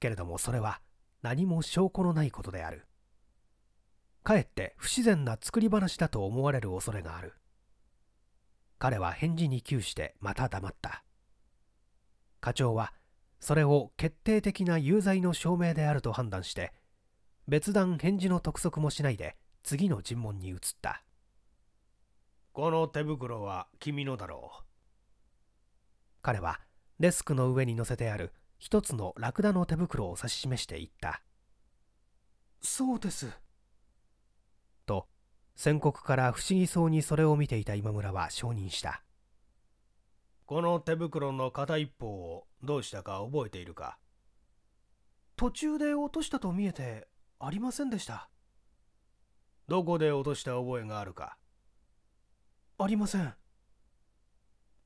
けれどもそれは何も証拠のないことであるかえって不自然な作り話だと思われる恐れがある彼は返事に窮してまた黙った課長はそれを決定的な有罪の証明であると判断して別段返事の督促もしないで次の尋問に移ったこの手袋は君のだろう彼はデスクの上に載せてある一つのラクダの手袋を指し示していったそうですと宣告から不思議そうにそれを見ていた今村は承認したこの手袋の片一方をどうしたか覚えているか途中で落としたと見えてありませんでしたどこで落とした覚えがあるかありません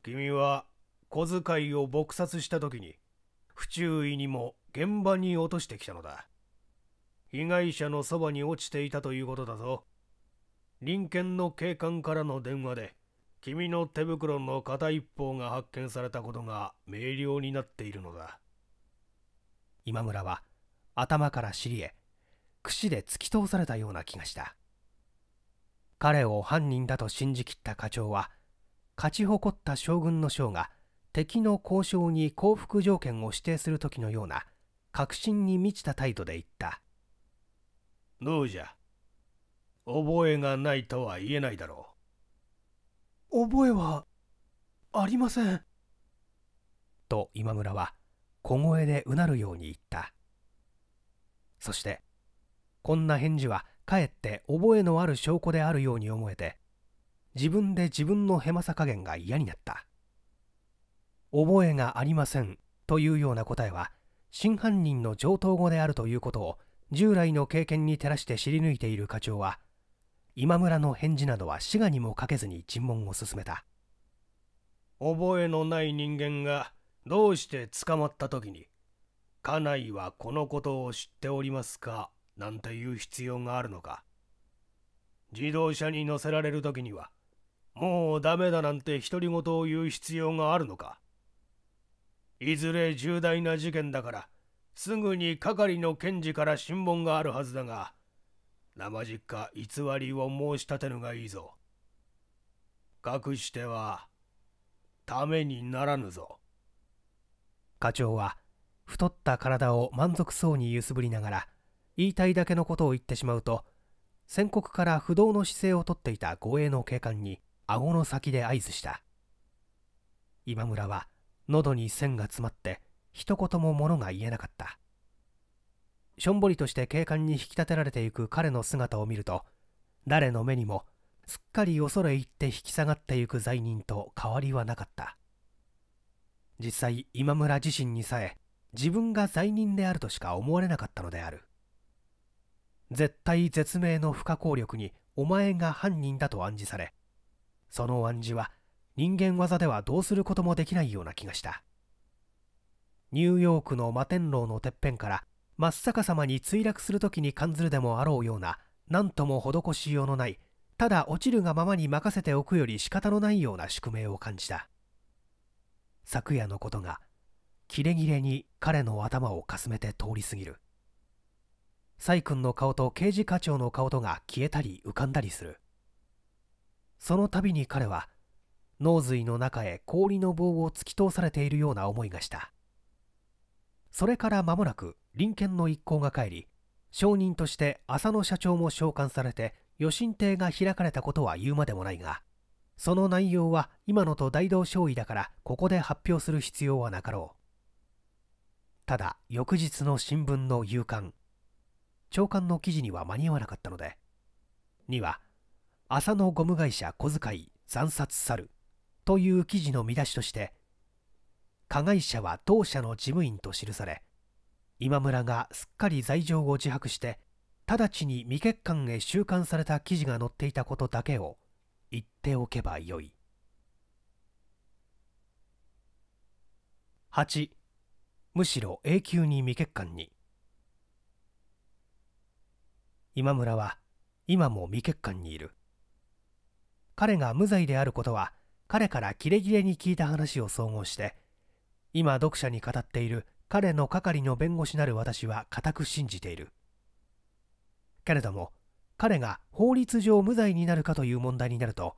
君は小遣いを撲殺した時に不注意にも現場に落としてきたのだ被害者のそばに落ちていたということだぞ隣県の警官からの電話で君の手袋の片一方が発見されたことが明瞭になっているのだ今村は頭から尻へ櫛で突き通されたような気がした彼を犯人だと信じきった課長は勝ち誇った将軍の将が敵の交渉に降伏条件を指定する時のような確信に満ちた態度で言ったどうじゃ覚えがないとは言えないだろう覚えはありませんと今村は小声でうなるように言ったそしてこんな返事はかえって覚えのある証拠であるように思えて自分で自分のへまさ加減が嫌になった覚えがありませんというような答えは真犯人の上等語であるということを従来の経験に照らして知り抜いている課長は今村の返事などは滋賀にもかけずに尋問を進めた覚えのない人間がどうして捕まった時に「家内はこのことを知っておりますか?」なんて言う必要があるのか自動車に乗せられる時には「もうダメだ」なんて独り言を言う必要があるのかいずれ重大な事件だからすぐに係の検事から審問があるはずだが生実家偽りを申し立てぬがいいぞ。隠してはためにならぬぞ。課長は太った体を満足そうに揺すぶりながら言いたいだけのことを言ってしまうと宣告から不動の姿勢をとっていた護衛の警官に顎の先で合図した今村は喉に線が詰まって一言も物が言えなかったしょんぼりとして警官に引き立てられていく彼の姿を見ると誰の目にもすっかり恐れ入って引き下がっていく罪人と変わりはなかった実際今村自身にさえ自分が罪人であるとしか思われなかったのである絶対絶命の不可抗力にお前が犯人だと暗示されその暗示は人間技ではどうすることもできないような気がしたニューヨークの摩天楼のてっぺんから真っ逆さまに墜落する時に感ずるでもあろうような何とも施しようのないただ落ちるがままに任せておくより仕方のないような宿命を感じた昨夜のことがキレキレに彼の頭をかすめて通り過ぎる崔君の顔と刑事課長の顔とが消えたり浮かんだりするその度に彼は脳髄の中へ氷の棒を突き通されているような思いがしたそれから間もなく臨検の一行が帰り証人として浅野社長も召喚されて予診艇が開かれたことは言うまでもないがその内容は今のと大同少尉だからここで発表する必要はなかろうただ翌日の新聞の夕刊長官の記事には間に合わなかったので2は浅野ゴム会社小遣い惨殺猿という記事の見出しとして加害者は当社の事務員と記され今村がすっかり罪状を自白して直ちに未欠陥へ収監された記事が載っていたことだけを言っておけばよい8むしろ永久に未欠陥に今村は今も未欠陥にいる彼が無罪であることは彼からキレキレに聞いた話を総合して今読者に語っている彼の係の弁護士なる私は固く信じているけれども彼が法律上無罪になるかという問題になると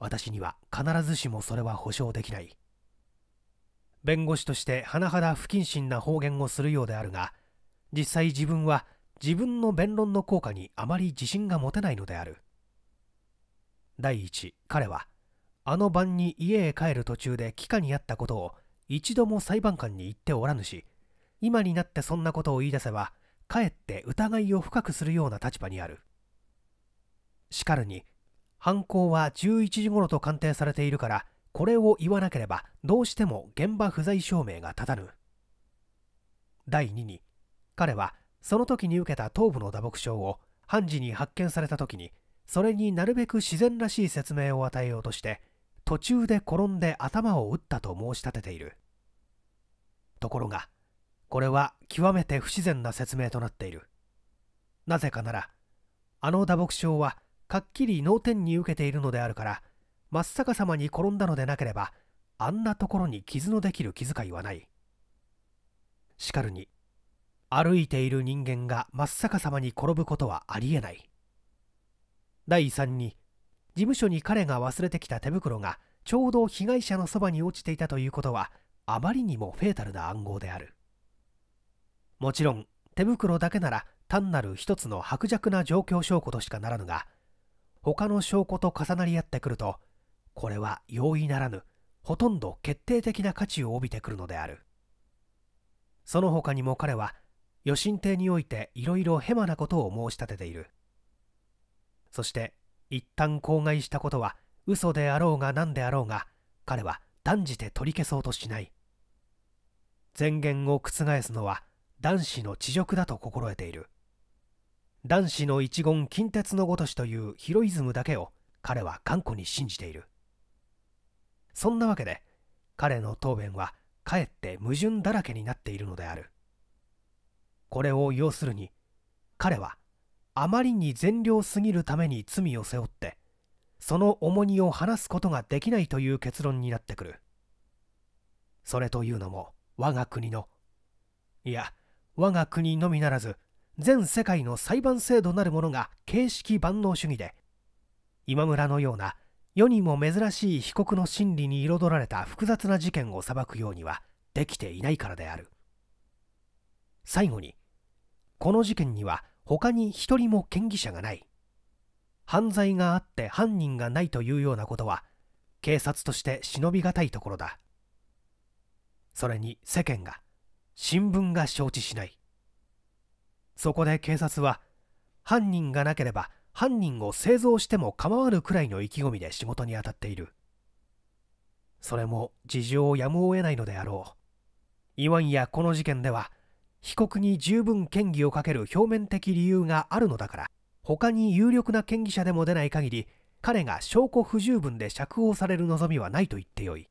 私には必ずしもそれは保証できない弁護士として甚だ不謹慎な方言をするようであるが実際自分は自分の弁論の効果にあまり自信が持てないのである第一彼はあの晩に家へ帰る途中で帰化にあったことを一度も裁判官に言っておらぬし今になってそんなことを言い出せばかえって疑いを深くするような立場にあるしかるに犯行は11時頃と鑑定されているからこれを言わなければどうしても現場不在証明が立たぬ第2に彼はその時に受けた頭部の打撲傷を判事に発見された時にそれになるべく自然らしい説明を与えようとして途中で転んで頭を打ったと申し立てているところがこれは極めて不自然な説明となっているなぜかならあの打撲症はかっきり脳天に受けているのであるから真っ逆さまに転んだのでなければあんなところに傷のできる気遣いはないしかるに歩いている人間が真っ逆さまに転ぶことはありえない第3に事務所に彼が忘れてきた手袋がちょうど被害者のそばに落ちていたということはあまりにもフェータルな暗号であるもちろん手袋だけなら単なる一つの薄弱な状況証拠としかならぬが他の証拠と重なり合ってくるとこれは容易ならぬほとんど決定的な価値を帯びてくるのであるその他にも彼は余震艇においていろいろヘマなことを申し立てているそして一旦口外したことは嘘であろうが何であろうが彼は断じて取り消そうとしない前言を覆すのは男子の恥辱だと心得ている男子の一言近鉄のごとしというヒロイズムだけを彼は頑固に信じているそんなわけで彼の答弁はかえって矛盾だらけになっているのであるこれを要するに彼はあまりに善良すぎるために罪を背負ってその重荷を話すことができないという結論になってくるそれというのも我が国のいや我が国のみならず全世界の裁判制度なるものが形式万能主義で今村のような世にも珍しい被告の心理に彩られた複雑な事件を裁くようにはできていないからである最後にこの事件には他に一人も嫌疑者がない犯罪があって犯人がないというようなことは警察として忍び難いところだそれに世間が新聞が承知しないそこで警察は犯人がなければ犯人を製造しても構わぬくらいの意気込みで仕事に当たっているそれも事情をやむを得ないのであろういわんやこの事件では被告に十分嫌疑をかける表面的理由があるのだから他に有力な嫌疑者でも出ない限り彼が証拠不十分で釈放される望みはないと言ってよい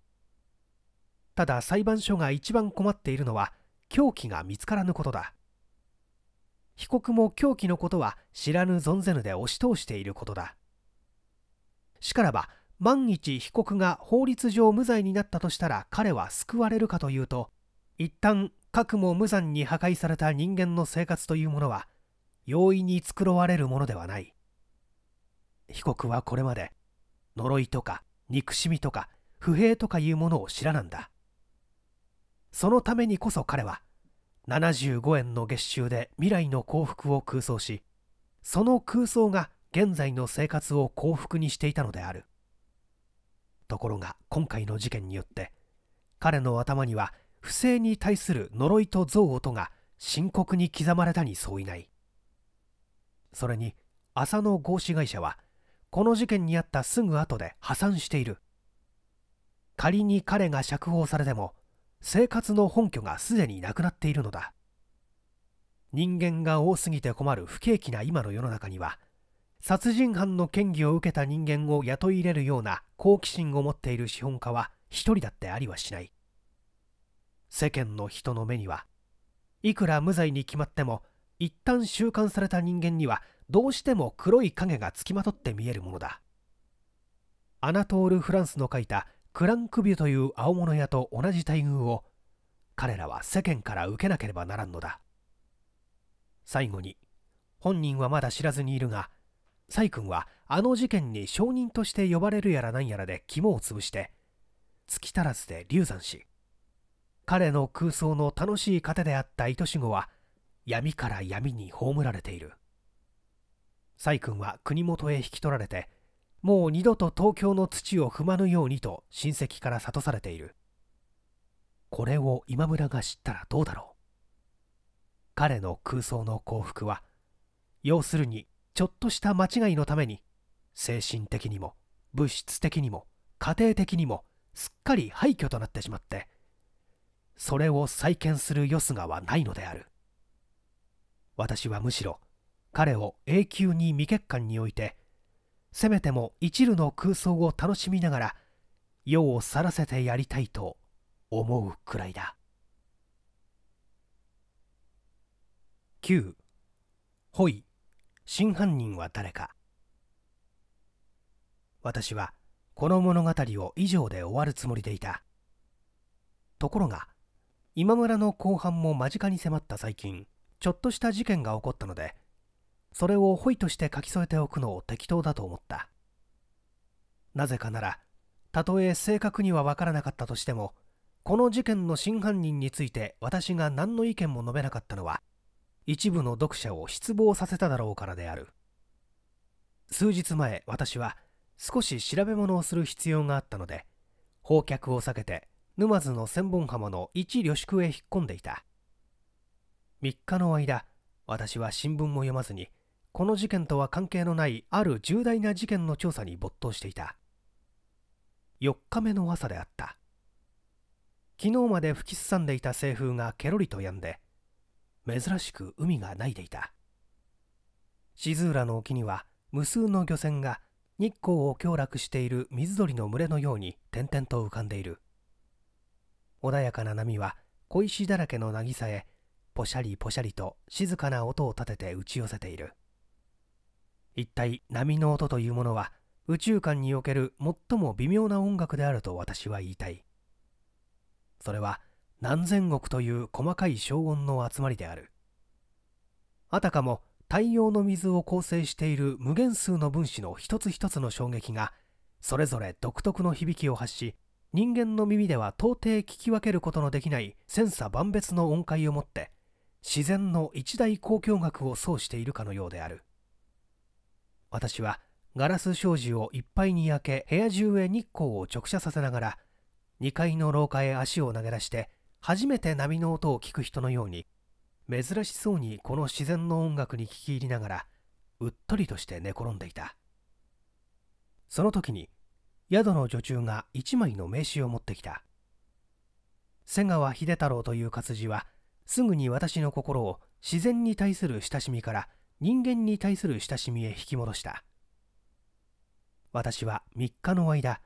ただ裁判所が一番困っているのは凶器が見つからぬことだ被告も凶器のことは知らぬ存ぜぬで押し通していることだしからば万一被告が法律上無罪になったとしたら彼は救われるかというと一旦核も無残に破壊された人間の生活というものは容易に作われるものではない被告はこれまで呪いとか憎しみとか不平とかいうものを知らなんだそのためにこそ彼は75円の月収で未来の幸福を空想しその空想が現在の生活を幸福にしていたのであるところが今回の事件によって彼の頭には不正に対する呪いと憎悪とが深刻に刻まれたに相違ないそれに浅野合資会社はこの事件にあったすぐ後で破産している仮に彼が釈放されても生活の本拠がすでになくなっているのだ人間が多すぎて困る不景気な今の世の中には殺人犯の嫌疑を受けた人間を雇い入れるような好奇心を持っている資本家は一人だってありはしない世間の人の目にはいくら無罪に決まっても一旦収監された人間にはどうしても黒い影がつきまとって見えるものだアナトール・フランスの書いた「クランクビュ」という青物屋と同じ待遇を彼らは世間から受けなければならんのだ最後に本人はまだ知らずにいるが崔君はあの事件に証人として呼ばれるやらなんやらで肝を潰して月足らずで流産し彼の空想の楽しい糧であった糸し子は闇から闇に葬られている崔君は国元へ引き取られてもう二度と東京の土を踏まぬようにと親戚から諭されているこれを今村が知ったらどうだろう彼の空想の幸福は要するにちょっとした間違いのために精神的にも物質的にも家庭的にもすっかり廃墟となってしまってそれを再建するよすがはないのである私はむしろ彼を永久に未欠陥においてせめても一縷の空想を楽しみながら世を去らせてやりたいと思うくらいだ9ほい真犯人は誰か私はこの物語を以上で終わるつもりでいたところが今村の後半も間近に迫った最近ちょっとした事件が起こったのでそれをホイとして書き添えておくのを適当だと思ったなぜかならたとえ正確には分からなかったとしてもこの事件の真犯人について私が何の意見も述べなかったのは一部の読者を失望させただろうからである数日前私は少し調べ物をする必要があったので放脚を避けて沼津の千本浜の一旅宿へ引っ込んでいた3日の間私は新聞も読まずにこの事件とは関係のないある重大な事件の調査に没頭していた4日目の朝であった昨日まで吹きすさんでいた清風がケロリと止んで珍しく海がないでいた静浦の沖には無数の漁船が日光を凶楽している水鳥の群れのように点々と浮かんでいる穏やかな波は小石だらけの渚へぽしゃりぽしゃりと静かな音を立てて打ち寄せている一体波の音というものは宇宙間における最も微妙な音楽であると私は言いたいそれは何千億という細かい消音の集まりであるあたかも太陽の水を構成している無限数の分子の一つ一つの衝撃がそれぞれ独特の響きを発し人間の耳では到底聞き分けることのできない千差万別の音階をもって自然の一大交響楽を奏しているかのようである私はガラス障子をいっぱいに開け部屋中へ日光を直射させながら2階の廊下へ足を投げ出して初めて波の音を聞く人のように珍しそうにこの自然の音楽に聞き入りながらうっとりとして寝転んでいたその時に宿の女中が一枚の名刺を持ってきた瀬川秀太郎という活字はすぐに私の心を自然に対する親しみから人間に対する親しみへ引き戻した私は3日の間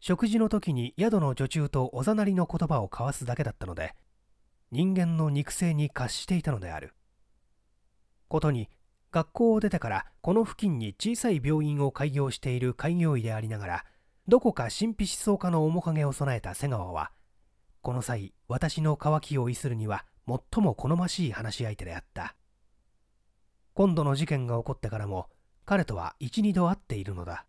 食事の時に宿の女中とおざなりの言葉を交わすだけだったので人間の肉声に達していたのであることに学校を出てからこの付近に小さい病院を開業している開業医でありながらどこか神秘思想家の面影を備えた瀬川はこの際私の渇きを意するには最も好ましい話し相手であった今度の事件が起こってからも彼とは12度会っているのだ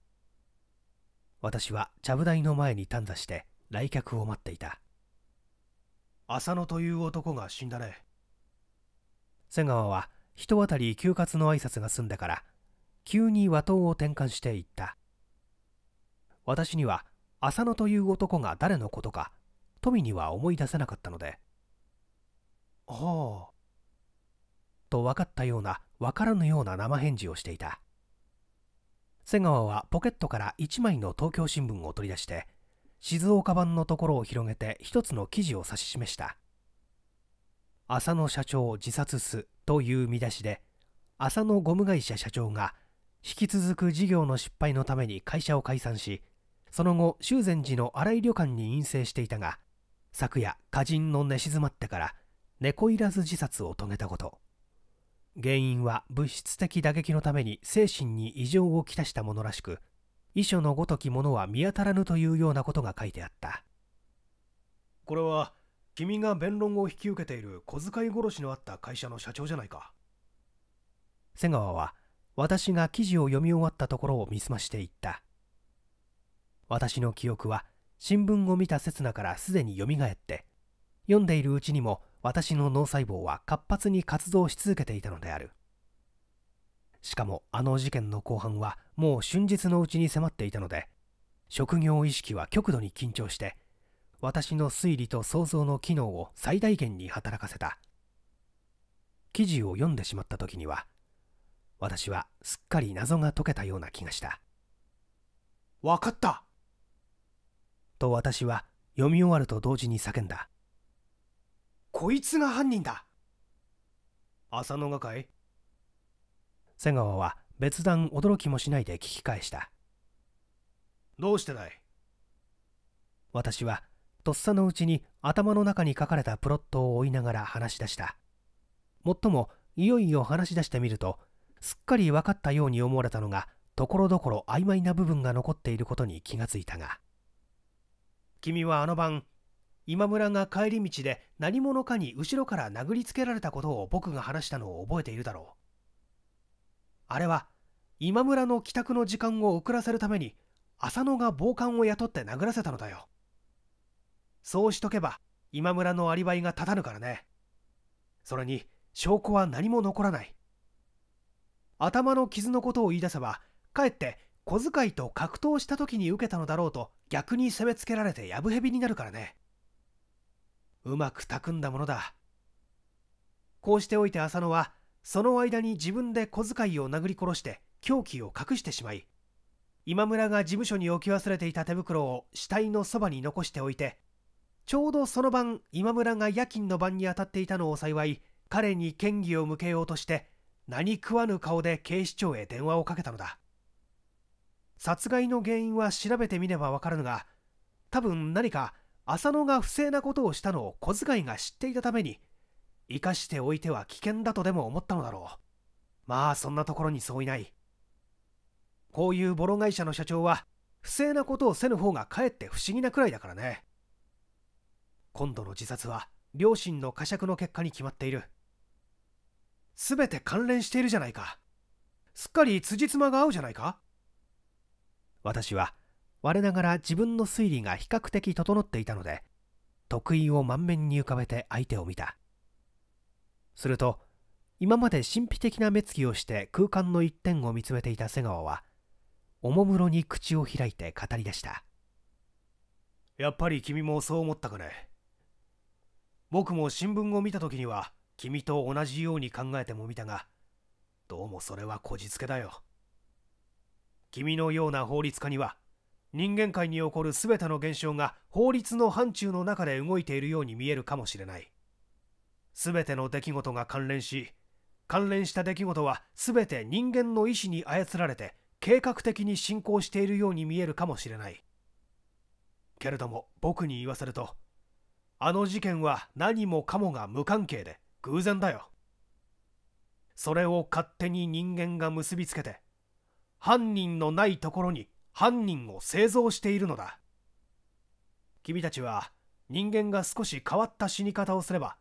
私はちゃぶ台の前に短座して来客を待っていた浅野という男が死んだね瀬川は人当たり休活の挨拶が済んでから急に和刀を転換していった私には浅野という男が誰のことか富には思い出せなかったので「ほう」と分かったような分からぬような生返事をしていた瀬川はポケットから1枚の東京新聞を取り出して静岡版のところを広げて一つの記事を指し示した「浅野社長自殺す」という見出しで浅野ゴム会社社長が引き続く事業の失敗のために会社を解散しその後修善寺の新井旅館に陰性していたが昨夜歌人の寝静まってから猫いらず自殺を遂げたこと原因は物質的打撃のために精神に異常をきたしたものらしく遺書のごときものは見当たらぬというようなことが書いてあったこれは君が弁論を引き受けている小遣い殺しのあった会社の社長じゃないか瀬川は私が記事を読み終わったところを見澄ましていった私の記憶は新聞を見た刹那からすでによみがえって読んでいるうちにも私の脳細胞は活発に活動し続けていたのであるしかもあの事件の後半はもう瞬日のうちに迫っていたので職業意識は極度に緊張して私の推理と想像の機能を最大限に働かせた記事を読んでしまった時には私はすっかり謎が解けたような気がした分かったと私は読み終わると同時に叫んだこいつが犯人だ浅野がかい瀬川は別段驚きもしないで聞き返したどうしてだい私はとっさのうちに頭の中に書かれたプロットを追いながら話し出したもっともいよいよ話し出してみるとすっかり分かったように思われたのがところどころ曖昧な部分が残っていることに気がついたが君はあの晩今村が帰り道で何者かに後ろから殴りつけられたことを僕が話したのを覚えているだろうあれは今村の帰宅の時間を遅らせるために浅野が暴漢を雇って殴らせたのだよそうしとけば今村のアリバイが立たぬからねそれに証拠は何も残らない頭の傷のことを言い出せばかえって小遣いと格闘した時に受けたのだろうと逆に攻めつけられてやぶへびになるからねうまくたくんだものだこうしておいて浅野はその間に自分で小遣いを殴り殺して凶器を隠してしまい今村が事務所に置き忘れていた手袋を死体のそばに残しておいてちょうどその晩今村が夜勤の晩に当たっていたのを幸い彼に嫌疑を向けようとして何食わぬ顔で警視庁へ電話をかけたのだ殺害の原因は調べてみればわかるが多分何か浅野が不正なことをしたのを小遣いが知っていたために生かしておいては危険だとでも思ったのだろうまあそんなところにそういないこういうボロ会社の社長は不正なことをせぬ方がかえって不思議なくらいだからね今度の自殺は両親の呵責の結果に決まっている全て関連しているじゃないかすっかり辻褄が合うじゃないか私は我ながら自分の推理が比較的整っていたので得意を満面に浮かべて相手を見たすると今まで神秘的な目つきをして空間の一点を見つめていた瀬川はおもむろに口を開いて語り出したやっぱり君もそう思ったかね僕も新聞を見た時には君と同じように考えてもみたがどうもそれはこじつけだよ君のような法律家には人間界に起こる全ての現象が法律の範疇の中で動いているように見えるかもしれない全ての出来事が関連し関連した出来事は全て人間の意思に操られて計画的に進行しているように見えるかもしれないけれども僕に言わせるとあの事件は何もかもが無関係で偶然だよそれを勝手に人間が結びつけて犯人のないところに犯人を製造しているのだ君たちは人間が少し変わった死に方をすれば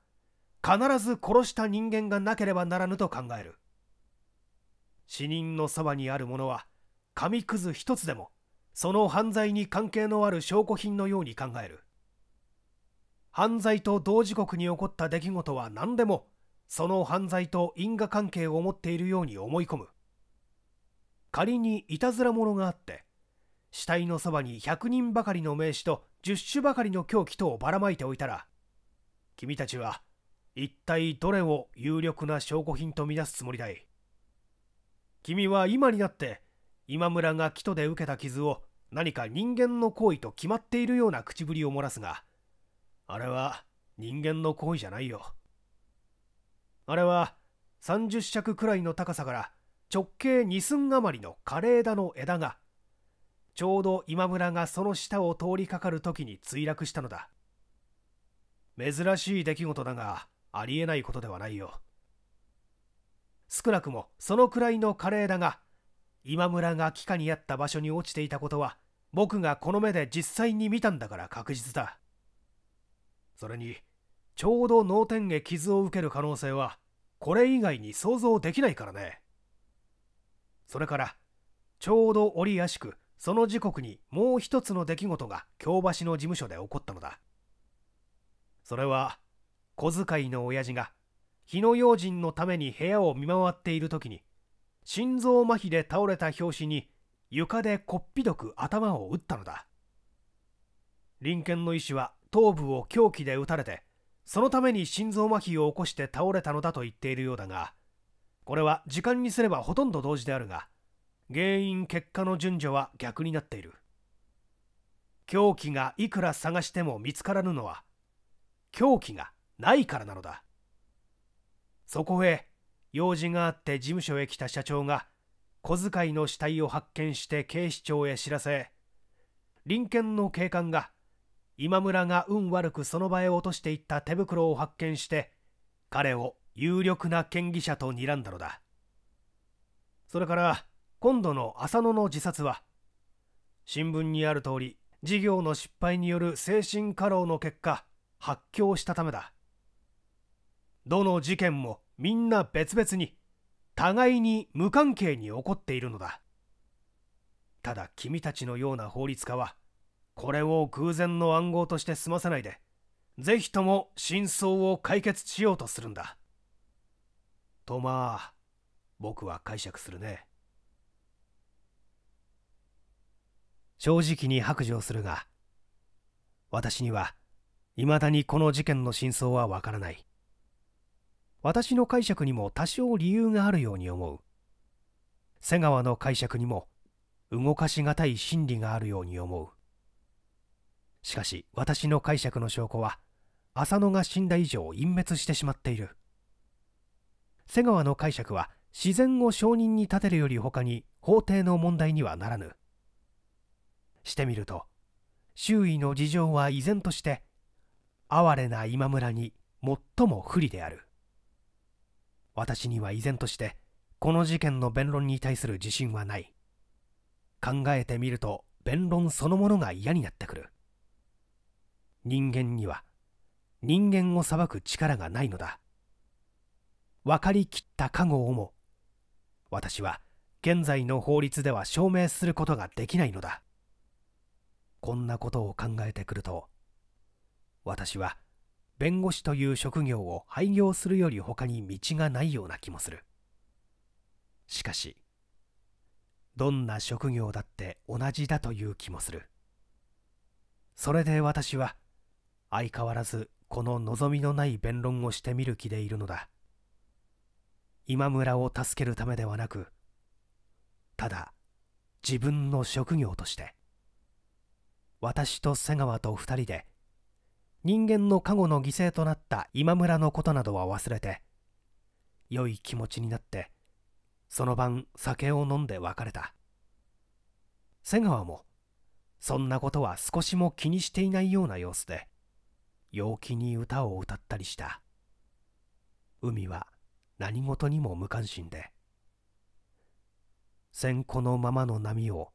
必ず殺した人間がなければならぬと考える死人のそばにあるものは紙くず一つでもその犯罪に関係のある証拠品のように考える犯罪と同時刻に起こった出来事は何でもその犯罪と因果関係を持っているように思い込む仮にいたずら者があって死体のそばに100人ばかりの名刺と10種ばかりの凶器等をばらまいておいたら君たちは一体どれを有力な証拠品とみなすつもりだい君は今になって今村が木戸で受けた傷を何か人間の行為と決まっているような口ぶりを漏らすがあれは人間の行為じゃないよあれは30尺くらいの高さから直径2寸余りの枯れ枝の枝がちょうど今村がその下を通りかかる時に墜落したのだ珍しい出来事だがありえないことではないよ少なくもそのくらいの枯れ枝が今村が帰化にあった場所に落ちていたことは僕がこの目で実際に見たんだから確実だそれにちょうど脳天へ傷を受ける可能性はこれ以外に想像できないからねそれからちょうど折やしくその時刻にもう一つの出来事が京橋の事務所で起こったのだそれは小遣いの親父が火の用心のために部屋を見回っている時に心臓麻痺で倒れた拍子に床でこっぴどく頭を打ったのだ隣県の医師は頭部を凶器で撃たれてそのために心臓麻痺を起こして倒れたのだと言っているようだがこれは時間にすればほとんど同時であるが原因結果の順序は逆になっている狂気がいくら探しても見つからぬのは狂気がないからなのだそこへ用事があって事務所へ来た社長が小遣いの死体を発見して警視庁へ知らせ隣県の警官が今村が運悪くその場へ落としていった手袋を発見して彼を有力な権利者と睨んだのだそれから今度の浅野の自殺は新聞にある通り事業の失敗による精神過労の結果発狂したためだどの事件もみんな別々に互いに無関係に起こっているのだただ君たちのような法律家はこれを偶然の暗号として済ませないでぜひとも真相を解決しようとするんだとまあ僕は解釈するね正直に白状するが私にはいまだにこの事件の真相はわからない私の解釈にも多少理由があるように思う瀬川の解釈にも動かしがたい心理があるように思うしかし私の解釈の証拠は浅野が死んだ以上隠滅してしまっている瀬川の解釈は自然を証人に立てるより他に法廷の問題にはならぬしてみると周囲の事情は依然として哀れな今村に最も不利である私には依然としてこの事件の弁論に対する自信はない考えてみると弁論そのものが嫌になってくる人間には人間を裁く力がないのだ分かりきった過去をも私は現在の法律では証明することができないのだこんなことを考えてくると私は弁護士という職業を廃業するより他に道がないような気もするしかしどんな職業だって同じだという気もするそれで私は相変わらずこの望みのない弁論をしてみる気でいるのだ今村を助けるためではなくただ自分の職業として私と瀬川と2人で人間の過護の犠牲となった今村のことなどは忘れて良い気持ちになってその晩酒を飲んで別れた瀬川もそんなことは少しも気にしていないような様子で陽気に歌を歌ったりした海は何事にも無関心で戦後のままの波を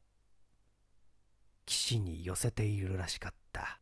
岸に寄せているらしかった